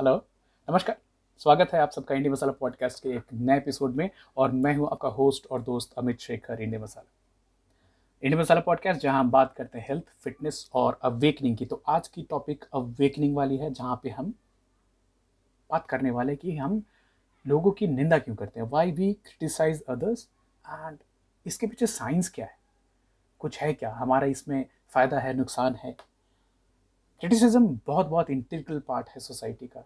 Hello नमस्कार स्वागत है आप सबका इंडिया मसाला पॉडकास्ट के एक नए एपिसोड में और मैं हूं आपका होस्ट और दोस्त Amit Shekhar India masala India masala podcast जहां हम बात करते हैं हेल्थ फिटनेस और अवेकनिंग की तो आज की टॉपिक अवेकनिंग वाली है जहाँ पे हम बात करने वाले कि हम लोगों की निंदा क्यों करते हैं why we criticise others and इसके पीछे साइंस क्या है कुछ है क्या हमारा इसमें फ़ायदा है नुकसान है क्रिटिसिज्म बहुत बहुत इंटीग्रल पार्ट है सोसाइटी का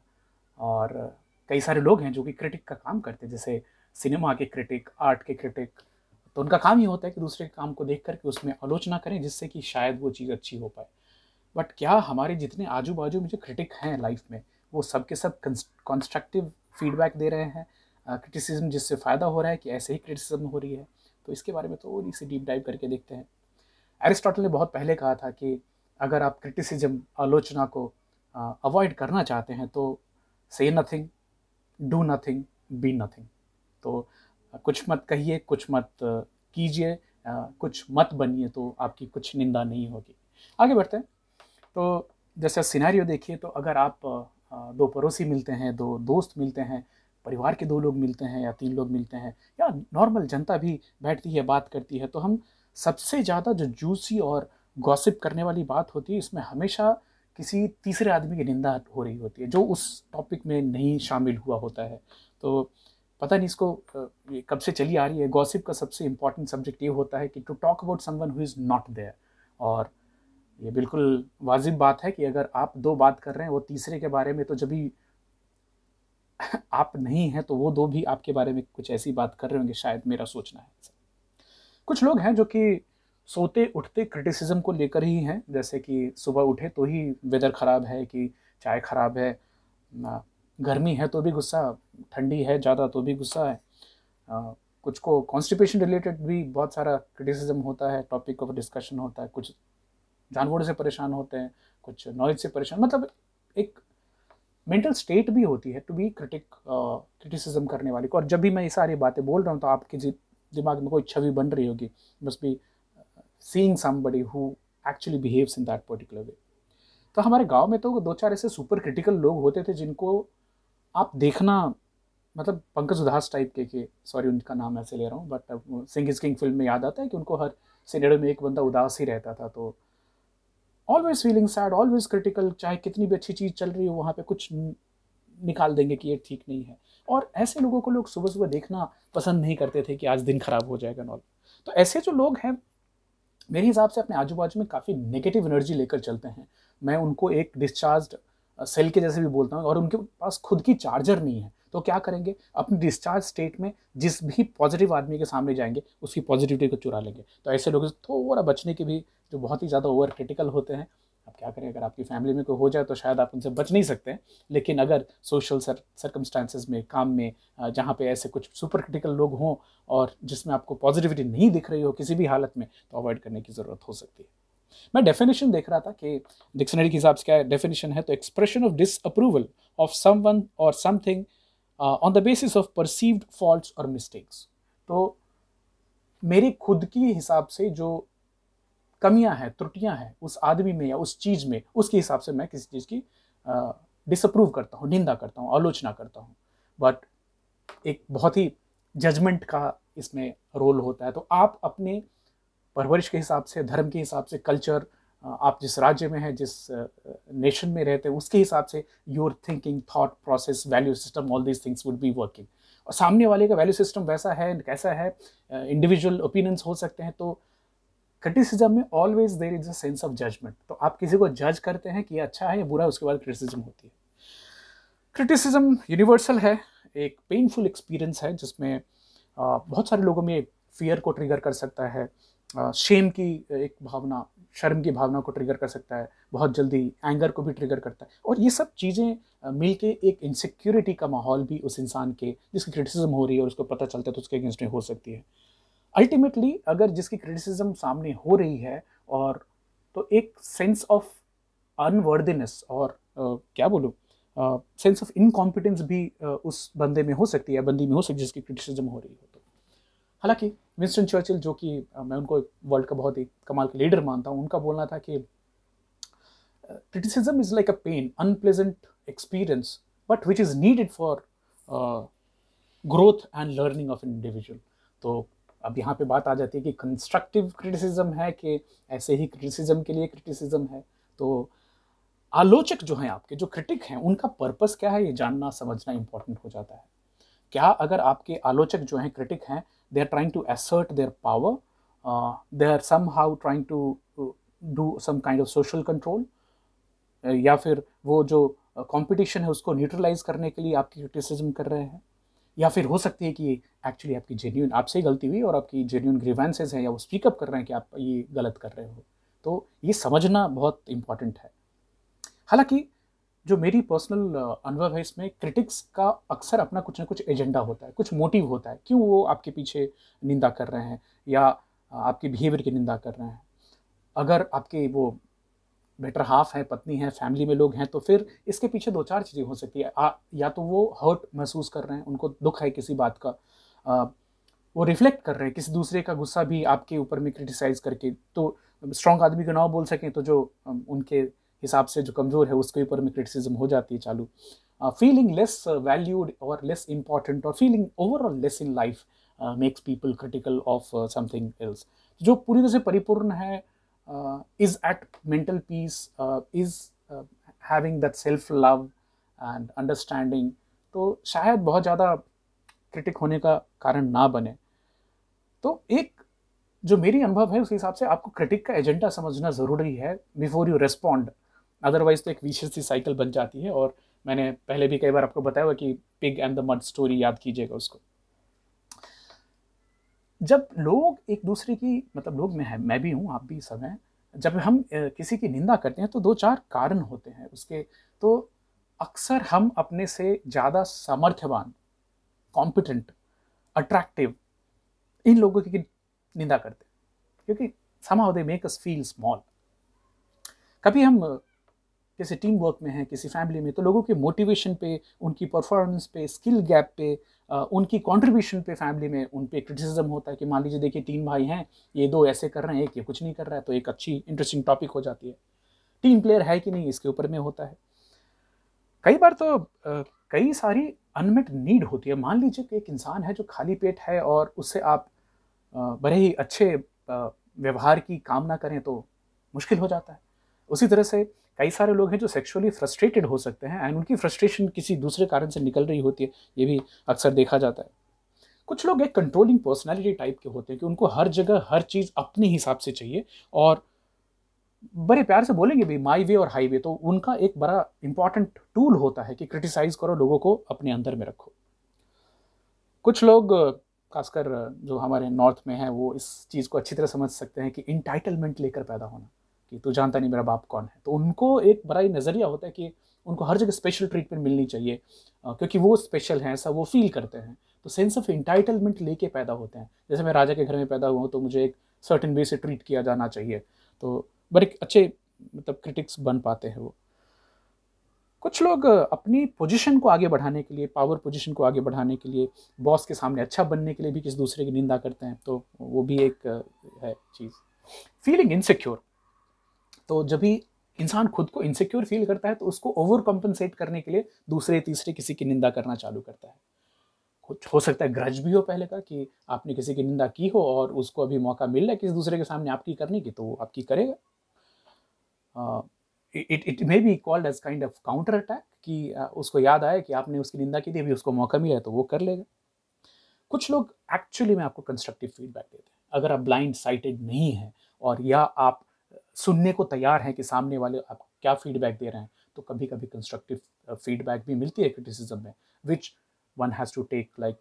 और कई सारे लोग हैं जो कि क्रिटिक का काम करते हैं जैसे सिनेमा के क्रिटिक आर्ट के क्रिटिक तो उनका काम ये होता है कि दूसरे के काम को देख करके उसमें आलोचना करें जिससे कि शायद वो चीज़ अच्छी हो पाए बट क्या हमारे जितने आजू बाजू में जो क्रिटिक हैं लाइफ में वो सब के सब कंस्ट्रक्टिव फीडबैक दे रहे हैं क्रिटिसिज्म uh, जिससे फ़ायदा हो रहा है कि ऐसे ही क्रिटिसिज्म हो रही है तो इसके बारे में थोड़ी सी डीप डाइव करके देखते हैं एरिस्टोटल ने बहुत पहले कहा था कि अगर आप क्रिटिसिज्म आलोचना को अवॉइड करना चाहते हैं तो से nothing do nothing be nothing तो कुछ मत कहिए कुछ मत कीजिए कुछ मत बनिए तो आपकी कुछ निंदा नहीं होगी आगे बढ़ते हैं तो जैसे सिनेरियो देखिए तो अगर आप दो पड़ोसी मिलते हैं दो दोस्त मिलते हैं परिवार के दो लोग मिलते हैं या तीन लोग मिलते हैं या नॉर्मल जनता भी बैठती है बात करती है तो हम सबसे ज़्यादा जो जूसी और गॉसिप करने वाली बात होती है इसमें हमेशा किसी तीसरे आदमी की निंदा हो रही होती है जो उस टॉपिक में नहीं शामिल हुआ होता है तो पता नहीं इसको ये कब से चली आ रही है गॉसिप का सबसे इम्पॉर्टेंट सब्जेक्ट ये होता है कि to talk about someone who is not there और ये बिल्कुल वाजिब बात है कि अगर आप दो बात कर रहे हैं वो तीसरे के बारे में तो जब भी आप नहीं हैं तो वो दो भी आपके बारे में कुछ ऐसी बात कर रहे होंगे शायद मेरा सोचना है कुछ लोग हैं जो कि सोते उठते क्रिटिसिज्म को लेकर ही हैं जैसे कि सुबह उठे तो ही वेदर ख़राब है कि चाय ख़राब है गर्मी है तो भी गुस्सा ठंडी है ज़्यादा तो भी गुस्सा है आ, कुछ को कॉन्स्टिपेशन रिलेटेड भी बहुत सारा क्रिटिसिज्म होता है टॉपिक ऑफ डिस्कशन होता है कुछ जानवरों से परेशान होते हैं कुछ नॉइज से परेशान मतलब एक मेंटल स्टेट भी होती है टू बी क्रिटिक क्रिटिसिज्म करने वाली को और जब भी मैं ये सारी बातें बोल रहा हूँ तो आपके दिमाग में कोई छवि बन रही होगी must be seeing somebody who actually behaves in that particular way तो हमारे गांव में तो दो चार ऐसे सुपर क्रिटिकल लोग होते थे जिनको आप देखना मतलब पंकज उदास टाइप के के सॉरी उनका नाम ऐसे ले रहा हूँ but Singh is king film में याद आता है कि उनको हर सीनेडो में एक बंदा उदास ही रहता था तो always feeling sad always critical चाहे कितनी भी अच्छी चीज़ चल रही हो वहाँ पे कुछ निकाल देंगे कि ये ठीक नहीं है और ऐसे लोगों को लोग सुबह सुबह देखना पसंद नहीं करते थे कि आज दिन खराब हो जाएगा नॉल तो ऐसे जो लोग हैं मेरे हिसाब से अपने आजू बाजू में काफ़ी नेगेटिव एनर्जी लेकर चलते हैं मैं उनको एक डिस्चार्ज सेल के जैसे भी बोलता हूँ और उनके पास खुद की चार्जर नहीं है तो क्या करेंगे अपनी डिस्चार्ज स्टेट में जिस भी पॉजिटिव आदमी के सामने जाएंगे उसकी पॉजिटिविटी को चुरा लेंगे तो ऐसे लोग थोड़ा बचने के भी जो बहुत ही ज़्यादा ओवर क्रिटिकल होते हैं अब क्या करें अगर आपकी फैमिली में कोई हो जाए तो शायद आप उनसे बच नहीं सकते लेकिन अगर सोशल सर सर्कमस्टांसिस में काम में जहाँ पे ऐसे कुछ सुपर क्रिटिकल लोग हों और जिसमें आपको पॉजिटिविटी नहीं दिख रही हो किसी भी हालत में तो अवॉइड करने की ज़रूरत हो सकती है मैं डेफिनेशन देख रहा था कि डिक्शनरी के हिसाब से क्या डेफिनेशन है तो expression of disapproval of someone और something on the basis of perceived fault और मिस्टेक्स तो मेरी खुद की हिसाब से जो कमियां हैं त्रुटियां हैं उस आदमी में या उस चीज़ में उसके हिसाब से मैं किसी चीज़ की डिसअप्रूव करता हूँ निंदा करता हूँ आलोचना करता हूँ बट एक बहुत ही जजमेंट का इसमें रोल होता है तो आप अपने परवरिश के हिसाब से धर्म के हिसाब से कल्चर आप जिस राज्य में हैं जिस नेशन में रहते हैं उसके हिसाब से your thinking thought process value system all these things would be working और सामने वाले का वैल्यू सिस्टम वैसा है कैसा है इंडिविजुअल ओपिनियंस हो सकते हैं तो क्रिटिसिज्म में always there is a sense of judgement तो आप किसी को जज करते हैं कि ये अच्छा है या बुरा उसके बाद क्रिटिसिज्म होती है क्रिटिसिज्म यूनिवर्सल है एक पेनफुल एक्सपीरियंस है जिसमें बहुत सारे लोगों में फियर को ट्रिगर कर सकता है शेम की एक भावना शर्म की भावना को ट्रिगर कर सकता है बहुत जल्दी एंगर को भी ट्रिगर करता है और ये सब चीज़ें मिलके एक इनसिक्योरिटी का माहौल भी उस इंसान के जिसकी क्रिटिसिज्म हो रही है और उसको पता चलता है तो उसके अगेंस्ट में हो सकती है अल्टीमेटली अगर जिसकी क्रिटिसिज्म सामने हो रही है और तो एक सेंस ऑफ अनवर्दीनेस और आ, क्या बोलूँ सेंस ऑफ इनकॉम्पिटेंस भी आ, उस बंदे में हो सकती है बंदी में हो सकती है जिसकी क्रिटिसिज्म हो रही हो तो हालांकि विंस्टन चर्चिल जो कि मैं उनको वर्ल्ड का बहुत ही कमाल के लीडर मानता हूँ उनका बोलना था कि criticism is like a pain unpleasant experience but which is needed for growth and learning of of individual तो अब यहाँ पे बात आ जाती है कि कंस्ट्रक्टिव क्रिटिसिज्म है कि ऐसे ही क्रिटिसिज्म के लिए क्रिटिसिज्म है तो आलोचक जो हैं आपके जो क्रिटिक हैं उनका पर्पस क्या है ये जानना समझना इम्पोर्टेंट हो जाता है क्या अगर आपके आलोचक जो हैं क्रिटिक हैं they are trying to assert their power they are somehow trying to do some kind of social control या फिर वो जो कंपटीशन है उसको न्यूट्रलाइज करने के लिए आपकी क्रिटिसिज्म कर रहे हैं या फिर हो सकती है कि एक्चुअली आपकी जेन्यून आपसे ही गलती हुई और आपकी जेन्यून ग्रीवेंसेज हैं या वो स्पीकअप कर रहे हैं कि आप ये गलत कर रहे हो तो ये समझना बहुत इम्पॉर्टेंट है हालांकि जो मेरी पर्सनल अनुभव है इसमें क्रिटिक्स का अक्सर अपना कुछ ना कुछ एजेंडा होता है कुछ मोटिव होता है क्यों वो आपके पीछे निंदा कर रहे हैं या आपके बिहेवियर की निंदा कर रहे हैं अगर आपके वो बेटर हाफ है पत्नी है फैमिली में लोग हैं तो फिर इसके पीछे दो चार चीज़ें हो सकती है आ, या तो वो हर्ट महसूस कर रहे हैं उनको दुख है किसी बात का आ, वो रिफ्लेक्ट कर रहे हैं किसी दूसरे का गुस्सा भी आपके ऊपर में क्रिटिसाइज़ करके तो स्ट्रॉन्ग आदमी को ना बोल सकें तो जो उनके हिसाब से जो कमज़ोर है उसके ऊपर में क्रिटिसिज्म हो जाती है चालू फीलिंग लेस वैल्यूड और लेस इम्पॉर्टेंट और feeling overall less in life makes people critical of something else जो पूरी तरह से परिपूर्ण है Uh, is at mental peace, uh, is uh, having that self love and understanding तो शायद बहुत ज़्यादा क्रिटिक होने का कारण ना बने तो एक जो मेरी अनुभव है उस हिसाब से आपको क्रिटिक का एजेंडा समझना ज़रूरी है बिफोर यू रेस्पॉन्ड अदरवाइज तो एक विशेष सी साइकिल बन जाती है और मैंने पहले भी कई बार आपको बताया हुआ कि pig and the mud story याद कीजिएगा उसको जब लोग एक दूसरे की मतलब लोग मैं हैं मैं भी हूँ आप भी सब हैं जब हम किसी की निंदा करते हैं तो दो चार कारण होते हैं उसके तो अक्सर हम अपने से ज़्यादा सामर्थ्यवान कॉम्पिटेंट अट्रैक्टिव इन लोगों की निंदा करते हैं क्योंकि समाउ they make us feel small कभी हम किसी टीम वर्क में हैं किसी फैमिली में तो लोगों के मोटिवेशन पे उनकी परफॉर्मेंस पे स्किल गैप पे उनकी कंट्रीब्यूशन पे फैमिली में उन पर क्रिटिसिज्म होता है कि मान लीजिए देखिए तीन भाई हैं ये दो ऐसे कर रहे हैं एक ये कुछ नहीं कर रहा है तो एक अच्छी इंटरेस्टिंग टॉपिक हो जाती है टीम प्लेयर है कि नहीं इसके ऊपर में होता है कई बार तो कई सारी अनमेट नीड होती है मान लीजिए कि एक इंसान है जो खाली पेट है और उससे आप बड़े ही अच्छे व्यवहार की कामना करें तो मुश्किल हो जाता है उसी तरह से कई सारे लोग हैं जो सेक्सुअली फ्रस्ट्रेटेड हो सकते हैं एंड उनकी फ्रस्ट्रेशन किसी दूसरे कारण से निकल रही होती है ये भी अक्सर देखा जाता है कुछ लोग एक कंट्रोलिंग पर्सनैलिटी टाइप के होते हैं कि उनको हर जगह हर चीज़ अपने हिसाब से चाहिए और बड़े प्यार से बोलेंगे भी माई वे और हाई वे तो उनका एक बड़ा इंपॉर्टेंट टूल होता है कि क्रिटिसाइज़ करो लोगों को अपने अंदर में रखो कुछ लोग खासकर जो हमारे नॉर्थ में हैं वो इस चीज़ को अच्छी तरह समझ सकते हैं कि इंटाइटलमेंट लेकर पैदा होना कि तू जानता नहीं मेरा बाप कौन है तो उनको एक बड़ा ही नज़रिया होता है कि उनको हर जगह स्पेशल ट्रीटमेंट मिलनी चाहिए क्योंकि वो स्पेशल हैं ऐसा वो फील करते हैं तो सेंस ऑफ इंटाइटलमेंट लेके पैदा होते हैं जैसे मैं राजा के घर में पैदा हुआ हूँ तो मुझे एक सर्टन वे से ट्रीट किया जाना चाहिए तो बड़े अच्छे मतलब क्रिटिक्स बन पाते हैं वो कुछ लोग अपनी पोजीशन को आगे बढ़ाने के लिए पावर पोजीशन को आगे बढ़ाने के लिए बॉस के सामने अच्छा बनने के लिए भी किसी दूसरे की निंदा करते हैं तो वो भी एक है चीज़ फीलिंग इनसिक्योर तो जब भी इंसान खुद को इनसिक्योर फील करता है तो उसको ओवर कॉम्पनसेट करने के लिए दूसरे तीसरे किसी की निंदा करना चालू करता है कुछ हो सकता है ग्रज भी हो पहले का कि आपने किसी की निंदा की हो और उसको अभी मौका मिल रहा है किसी दूसरे के सामने आपकी करने की तो वो आपकी करेगा it it may be called as kind of counter attack कि उसको याद आया कि आपने उसकी निंदा की थी अभी उसको मौका मिला है तो वो कर लेगा कुछ लोग एक्चुअली में आपको कंस्ट्रक्टिव फीडबैक देते हैं अगर आप ब्लाइंड साइटेड नहीं हैं और या आप सुनने को तैयार हैं कि सामने वाले आपको क्या फीडबैक दे रहे हैं तो कभी कभी कंस्ट्रक्टिव फीडबैक भी मिलती है क्रिटिसिज्म में which one has to take like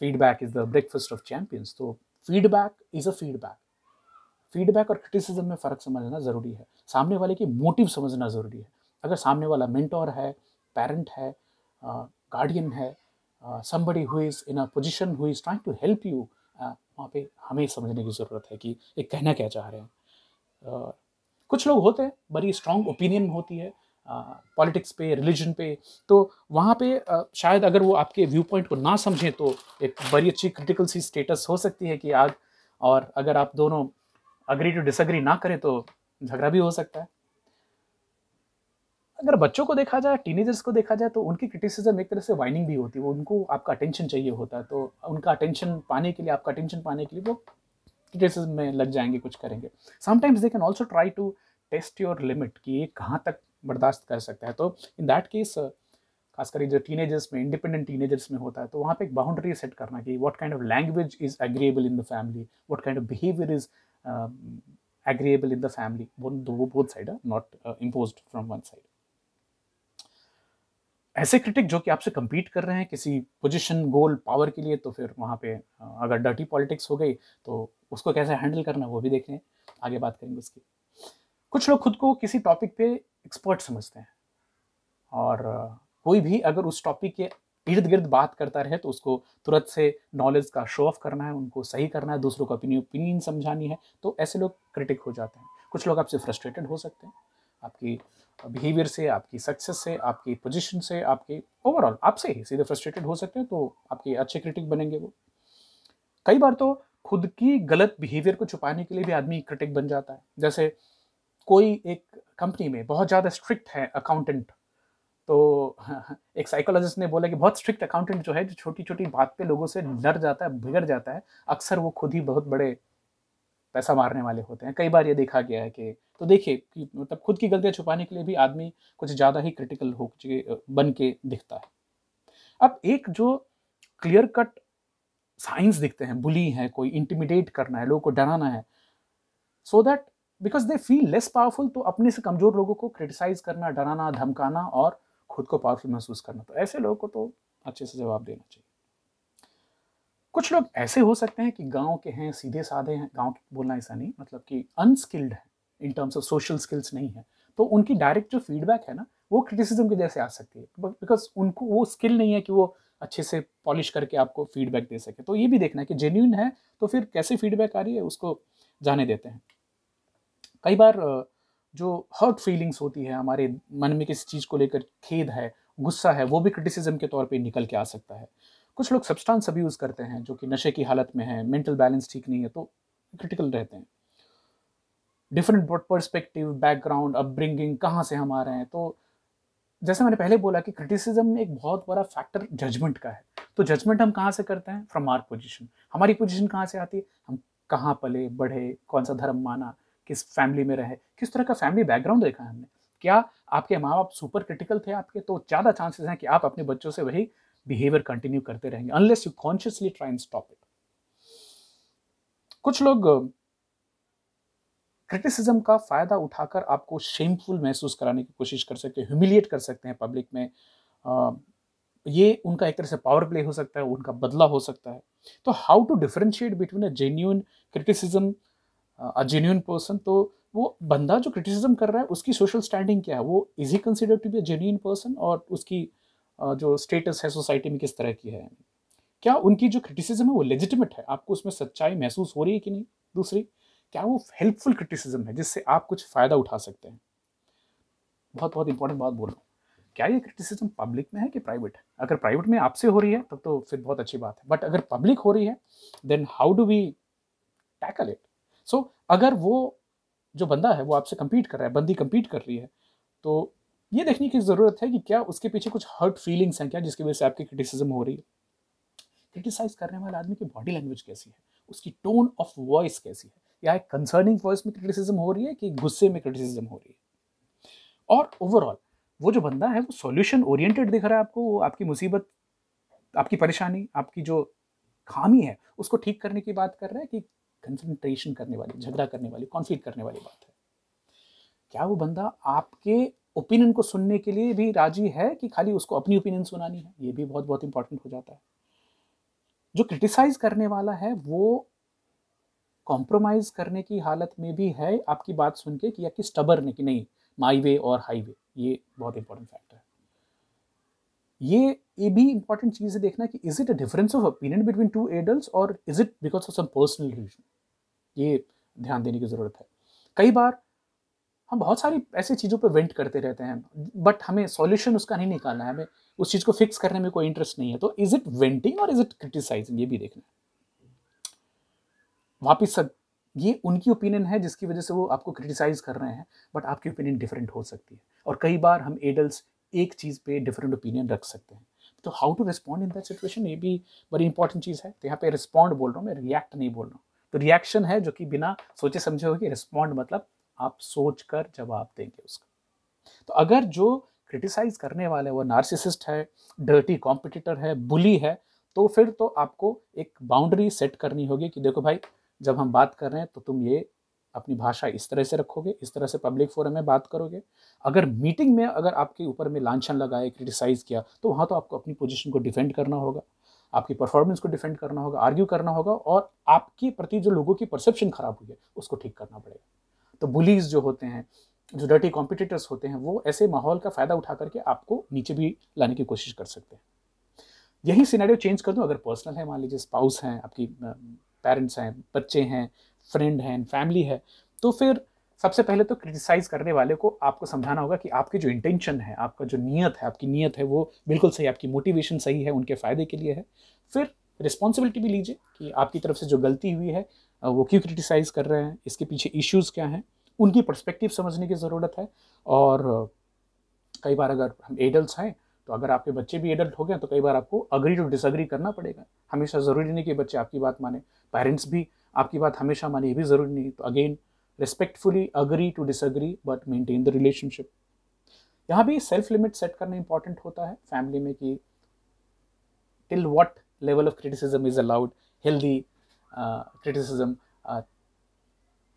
feedback is the breakfast of champions तो feedback is a feedback feedback और क्रिटिसिज्म में फ़र्क समझना ज़रूरी है सामने वाले की मोटिव समझना ज़रूरी है अगर सामने वाला मेंटोर है पेरेंट है गार्डियन uh, है somebody who is in a position who is trying to help you वहाँ पे हमें समझने की ज़रूरत है कि ये कहना क्या चाह रहे हैं कुछ लोग होते हैं बड़ी स्ट्रॉन्ग ओपिनियन होती है पॉलिटिक्स पे रिलीजन पे तो वहाँ पे आ, शायद अगर वो आपके व्यू पॉइंट को ना समझें तो एक बड़ी अच्छी क्रिटिकल सी स्टेटस हो सकती है कि आज और अगर आप दोनों अग्री टू डिसग्री ना करें तो झगड़ा भी हो सकता है अगर बच्चों को देखा जाए टीनेजर्स को देखा जाए तो उनकी क्रिटिसिज्म एक तरह से वाइनिंग भी होती है वो उनको आपका अटेंशन चाहिए होता है तो उनका अटेंशन पाने के लिए आपका अटेंशन पाने के लिए वो क्रिटिसिज्म में लग जाएंगे कुछ करेंगे sometimes they can also try to test your limit कि ये कहाँ तक बर्दाश्त कर सकता है तो इन दैट केस खासकर जो टीनेजर्स में इंडिपेंडेंट टीनेजर्स में होता है तो वहाँ पे एक बाउंड्री सेट करना कि what kind of language is agreeable in the family what kind of behaviour is agreeable in the family वो both side not impose uh, one side ऐसे क्रिटिक जो कि आपसे कंपीट कर रहे हैं किसी पोजीशन गोल पावर के लिए तो फिर वहाँ पे अगर डर्टी पॉलिटिक्स हो गई तो उसको कैसे हैंडल करना वो भी देख रहे हैं आगे बात करेंगे उसकी कुछ लोग खुद को किसी टॉपिक पे एक्सपर्ट समझते हैं और कोई भी अगर उस टॉपिक के इर्द गिर्द बात करता रहे तो उसको तुरंत से नॉलेज का शो ऑफ करना है उनको सही करना है दूसरों को अपनी ओपिनियन समझानी है तो ऐसे लोग क्रिटिक हो जाते हैं कुछ लोग आपसे फ्रस्ट्रेटेड हो सकते हैं आपकी बिहेवियर से आपकी सक्सेस से आपकी पोजीशन से आपके ओवरऑल आपसे ही सीधे फ्रस्ट्रेटेड हो सकते हैं तो आपके अच्छे क्रिटिक बनेंगे वो कई बार तो खुद की गलत बिहेवियर को छुपाने के लिए भी आदमी क्रिटिक बन जाता है जैसे कोई एक कंपनी में बहुत ज़्यादा स्ट्रिक्ट है अकाउंटेंट तो एक साइकोलॉजिस्ट ने बोला कि बहुत स्ट्रिक्ट अकाउंटेंट जो है जो छोटी छोटी बात पे लोगों से डर जाता है बिगड़ जाता है अक्सर वो खुद ही बहुत बड़े पैसा मारने वाले होते हैं कई बार ये देखा गया है कि तो देखिए कि मतलब खुद की गलतियाँ छुपाने के लिए भी आदमी कुछ ज़्यादा ही क्रिटिकल हो बन के दिखता है अब एक जो क्लियर कट साइंस दिखते हैं बुली है कोई इंटिमिडेट करना है लोगों को डराना है so that because they feel less powerful तो अपने से कमज़ोर लोगों को क्रिटिसाइज करना डराना धमकाना और खुद को पावरफुल महसूस करना तो ऐसे लोगों को तो अच्छे से जवाब देना चाहिए कुछ लोग ऐसे हो सकते हैं कि गांव के हैं सीधे साधे हैं गांव के बोलना ऐसा नहीं मतलब कि अनस्किल्ड है in terms of social skills नहीं है तो उनकी डायरेक्ट जो फीडबैक है ना वो क्रिटिसिज्म के जैसे आ सकती है बिकॉज उनको वो स्किल नहीं है कि वो अच्छे से पॉलिश करके आपको फीडबैक दे सके तो ये भी देखना है कि जेन्यून है तो फिर कैसे फीडबैक आ रही है उसको जाने देते हैं कई बार जो हर्ट फीलिंग्स होती है हमारे मन में किसी चीज़ को लेकर खेद है गुस्सा है वो भी क्रिटिसिज्म के तौर पे निकल के आ सकता है कुछ लोग सब्सटेंस अब यूज़ करते हैं जो कि नशे की हालत में है मेंटल बैलेंस ठीक नहीं है तो क्रिटिकल रहते हैं डिफरेंट परस्पेक्टिव बैकग्राउंड अपब्रिंगिंग कहाँ से हम आ रहे हैं तो जैसे मैंने पहले बोला कि क्रिटिसिज्म में एक बहुत बड़ा फैक्टर जजमेंट का है तो जजमेंट हम कहाँ से करते हैं फ्रॉम आर पोजिशन हमारी पोजिशन कहाँ से आती है हम कहाँ पले बढ़े कौन सा धर्म माना किस फैमिली में रहे किस तरह का फैमिली बैकग्राउंड देखा है हमने क्या आपके माँ बाप सुपर क्रिटिकल थे आपके तो ज़्यादा चांसेस हैं कि आप अपने बच्चों से वही बिहेवियर कंटिन्यू करते रहेंगे unless you consciously try and stop it कुछ लोग क्रिटिसिज्म का फ़ायदा उठाकर आपको शेमफुल महसूस कराने की कोशिश कर सकते हैं ह्यूमिलिएट कर सकते हैं पब्लिक में आ, ये उनका एक तरह से पावर प्ले हो सकता है उनका बदला हो सकता है तो how to differentiate between a genuine criticism a genuine person तो वो बंदा जो क्रिटिसिज्म कर रहा है उसकी सोशल स्टैंडिंग क्या है वो is he consider to be a genuine person और उसकी जो स्टेटस है सोसाइटी में किस तरह की है क्या उनकी जो क्रिटिसिज्म है वो लेजिटिमेट है आपको उसमें सच्चाई महसूस हो रही है कि नहीं दूसरी क्या वो हेल्पफुल क्रिटिसिज्म है जिससे आप कुछ फ़ायदा उठा सकते हैं बहुत बहुत इंपॉर्टेंट बात बोल रहा हूँ क्या ये क्रिटिसिज्म पब्लिक में है कि प्राइवेट है अगर प्राइवेट में आपसे हो रही है तब तो फिर बहुत अच्छी बात है बट अगर पब्लिक हो रही है then how do we tackle it so अगर वो जो बंदा है वो आपसे कम्पीट कर रहा है बंदी कम्पीट कर रही है तो ये देखने की ज़रूरत है कि क्या उसके पीछे कुछ हर्ट फीलिंग्स हैं क्या जिसकी वजह से आपकी क्रिटिसिज्म हो रही है क्रिटिसाइज करने वाले आदमी की बॉडी लैंग्वेज कैसी है उसकी टोन ऑफ वॉइस कैसी है या एक कंसर्निंग वॉइस में क्रिटिसिज्म हो रही है कि गुस्से में क्रिटिसिज्म हो रही है और ओवरऑल वो जो बंदा है वो सॉल्यूशन ओरिएंटेड दिख रहा है आपको वो आपकी मुसीबत आपकी परेशानी आपकी जो खामी है उसको ठीक करने की बात कर रहा है कि कंसंट्रेशन करने वाली झगड़ा करने वाली कॉन्फ्लिक्ट करने वाली बात है क्या वो बंदा आपके ओपिनियन को सुनने के लिए भी राजी है कि खाली उसको अपनी ओपिनियन सुनानी है ये भी बहुत बहुत इंपॉर्टेंट हो जाता है जो क्रिटिसाइज करने वाला है वो कॉम्प्रोमाइज़ करने की हालत में भी है आपकी बात सुन के कि या कि स्टबर ने कि नहीं माई वे और हाई वे ये बहुत इंपॉर्टेंट फैक्टर है ये ये भी इंपॉर्टेंट चीज़ है देखना कि is it a difference of opinion between two adult और is it because of some personal reason ये ध्यान देने की ज़रूरत है कई बार हम बहुत सारी ऐसी चीज़ों पर वेंट करते रहते हैं बट हमें सॉल्यूशन उसका नहीं निकालना है हमें उस चीज़ को फिक्स करने में कोई इंटरेस्ट नहीं है तो इज़ इट वेंटिंग और इज़ इट क्रिटिसाइजिंग ये भी देखना है वापिस सब ये उनकी ओपिनियन है जिसकी वजह से वो आपको क्रिटिसाइज कर रहे हैं बट आपकी ओपिनियन डिफरेंट हो सकती है और कई बार हम एडल्ट एक चीज़ पे डिफरेंट ओपिनियन रख सकते हैं तो how to respond in that situation ये भी बड़ी इंपॉर्टेंट चीज़ है तो यहाँ पे रिस्पॉन्ड बोल रहा हूँ मैं रिएक्ट नहीं बोल रहा हूँ तो रिएक्शन है जो कि बिना सोचे समझे हो कि रिस्पॉन्ड मतलब आप सोच कर जवाब देंगे उसका तो अगर जो क्रिटिसाइज करने वाले वो नार्सिसिस्ट है डर्टी कॉम्पिटिटर है बुली है तो फिर तो आपको एक बाउंड्री सेट करनी होगी कि देखो भाई जब हम बात कर रहे हैं तो तुम ये अपनी भाषा इस तरह से रखोगे इस तरह से पब्लिक फोरम में बात करोगे अगर मीटिंग में अगर आपके ऊपर में लाछन लगाए क्रिटिसाइज़ किया तो वहाँ तो आपको अपनी पोजिशन को डिफेंड करना होगा आपकी परफॉर्मेंस को डिफेंड करना होगा आर्ग्यू करना होगा और आपके प्रति जो लोगों की परसेप्शन खराब हुई है उसको ठीक करना पड़ेगा तो बुलीज जो होते हैं जो डर्टी कॉम्पिटिटर्स होते हैं वो ऐसे माहौल का फ़ायदा उठा करके आपको नीचे भी लाने की कोशिश कर सकते हैं यही सिनेरियो चेंज कर दूँ अगर पर्सनल है मान लीजिए स्पाउस हैं आपकी पेरेंट्स हैं बच्चे हैं फ्रेंड हैं फैमिली है तो फिर सबसे पहले तो क्रिटिसाइज़ करने वाले को आपको समझाना होगा कि आपकी जो इंटेंशन है आपका जो नीयत है आपकी नीयत है वो बिल्कुल सही आपकी मोटिवेशन सही है उनके फ़ायदे के लिए है फिर रिस्पॉन्सिबिलिटी भी लीजिए कि आपकी तरफ से जो गलती हुई है वो क्यों क्रिटिसाइज़ कर रहे हैं इसके पीछे इश्यूज़ क्या हैं उनकी पर्सपेक्टिव समझने की ज़रूरत है और कई बार अगर हम एडल्ट हैं तो अगर आपके बच्चे भी एडल्ट हो गए तो कई बार आपको अग्री टू डिसअग्री करना पड़ेगा हमेशा ज़रूरी नहीं कि बच्चे आपकी बात माने पेरेंट्स भी आपकी बात हमेशा माने ये भी ज़रूरी नहीं तो again respectfully agree to disagree but maintain the relationship यहाँ भी सेल्फ लिमिट सेट करना इंपॉर्टेंट होता है फैमिली में कि till what level of criticism is allowed healthy Uh, criticism, uh,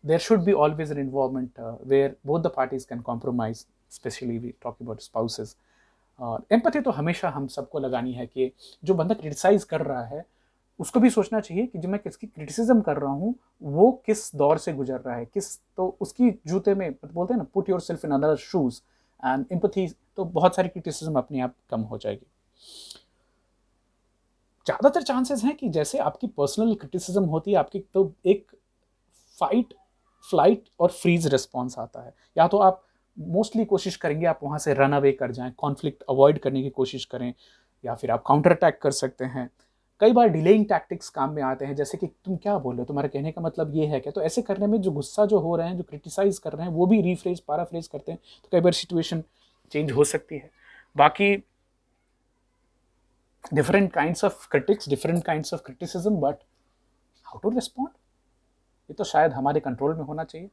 there should be always an involvement uh, where both the parties can compromise, especially we talk about spouses. Empathy तो हमेशा हम सबको लगानी है कि जो बंदा क्रिटिसाइज़ कर रहा है उसको भी सोचना चाहिए कि जो मैं किसकी क्रिटिसिज्म कर रहा हूँ वो किस दौर से गुजर रहा है किस तो उसकी जूते में बोलते हैं ना put yourself in other shoes and empathy तो बहुत सारी क्रिटिसिज्म अपने आप कम हो जाएगी ज़्यादातर चांसेस हैं कि जैसे आपकी पर्सनल क्रिटिसिज्म होती है आपकी तो एक फाइट फ्लाइट और फ्रीज रिस्पॉन्स आता है या तो आप मोस्टली कोशिश करेंगे आप वहाँ से रन अवे कर जाएं कॉन्फ्लिक्ट अवॉइड करने की कोशिश करें या फिर आप काउंटर अटैक कर सकते हैं कई बार डिलेइंग टैक्टिक्स काम में आते हैं जैसे कि तुम क्या बोल रहे हो तुम्हारे कहने का मतलब ये है क्या तो ऐसे करने में जो गुस्सा जो हो रहे हैं जो क्रिटिसाइज कर रहे हैं वो भी रीफ्रेज पाराफ्रेज करते हैं तो कई बार सिचुएशन चेंज हो सकती है बाकी different kinds of critics, different kinds of criticism, but how to respond? ये तो शायद हमारे कंट्रोल में होना चाहिए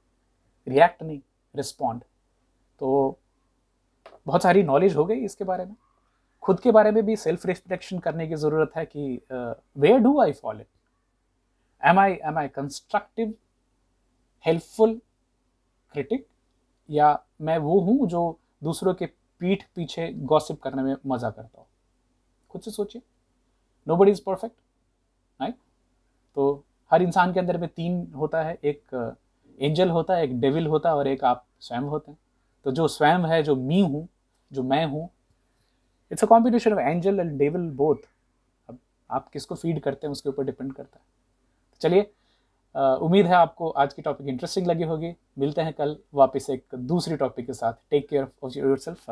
रिएक्ट नहीं रिस्पॉन्ड तो बहुत सारी नॉलेज हो गई इसके बारे में खुद के बारे में भी सेल्फ रिस्पेक्शन करने की ज़रूरत है कि वे do I follow it am I am I constructive helpful critic या मैं वो हूँ जो दूसरों के पीठ पीछे गॉसिप करने में मज़ा करता हूँ खुद से सोचिए nobody is perfect right तो हर इंसान के अंदर में तीन होता है एक एंजल uh, होता है एक डेविल होता है और एक आप स्वयं होते हैं तो जो स्वयं है जो मी हूँ जो मैं हूँ it's a combination of angel and devil both अब आप किसको फीड करते हैं उसके ऊपर डिपेंड करता है तो चलिए uh, उम्मीद है आपको आज की टॉपिक इंटरेस्टिंग लगी होगी मिलते हैं कल वापस एक दूसरी टॉपिक के साथ take care of yourself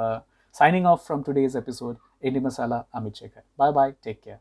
signing off from today's episode Indie Masala Amit Shekhar bye bye take care